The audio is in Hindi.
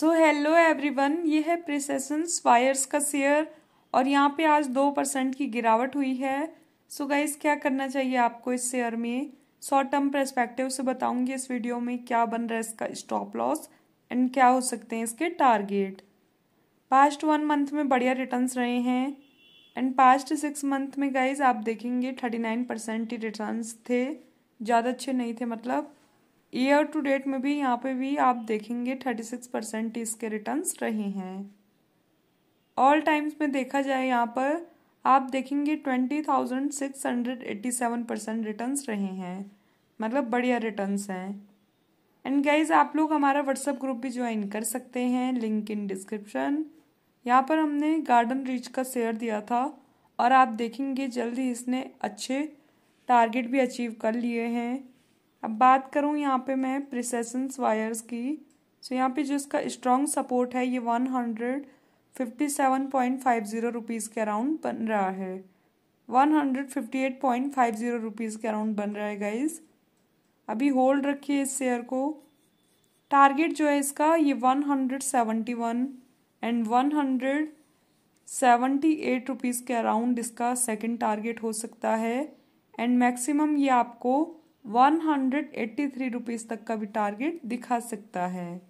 सो हेलो एवरीवन ये है प्रिसेसन वायर्स का शेयर और यहाँ पे आज दो परसेंट की गिरावट हुई है सो so गाइज क्या करना चाहिए आपको इस शेयर में शॉर्ट टर्म परस्पेक्टिव से बताऊंगी इस वीडियो में क्या बन रहा है इसका स्टॉप लॉस एंड क्या हो सकते हैं इसके टारगेट पास्ट वन मंथ में बढ़िया रिटर्न रहे हैं एंड पास्ट सिक्स मंथ में गाइज आप देखेंगे थर्टी नाइन परसेंट ही रिटर्न थे ज़्यादा अच्छे नहीं थे मतलब ईयर टू डेट में भी यहाँ पे भी आप देखेंगे थर्टी सिक्स परसेंट इसके रिटर्न रहे हैं ऑल टाइम्स में देखा जाए यहाँ पर आप देखेंगे twenty thousand six hundred eighty seven percent return रहे हैं मतलब बढ़िया रिटर्न हैं एंड गाइज आप लोग हमारा व्हाट्सअप ग्रुप भी ज्वाइन कर सकते हैं लिंक इन डिस्क्रिप्शन यहाँ पर हमने गार्डन रीच का शेयर दिया था और आप देखेंगे जल्दी इसने अच्छे टारगेट भी अचीव कर लिए हैं अब बात करूँ यहाँ पे मैं प्रिसेसेंस वायर्स की सो यहाँ पे इसका स्ट्रॉन्ग सपोर्ट है ये one hundred fifty seven point five zero rupees के अराउंड बन रहा है one hundred fifty eight point five zero rupees के अराउंड बन रहा है गाइज अभी होल्ड रखिए इस शेयर को टारगेट जो है इसका ये one hundred seventy one and one hundred seventy eight rupees के अराउंड इसका सेकेंड टारगेट हो सकता है एंड मैक्सिमम ये आपको 183 रुपीस तक का भी टारगेट दिखा सकता है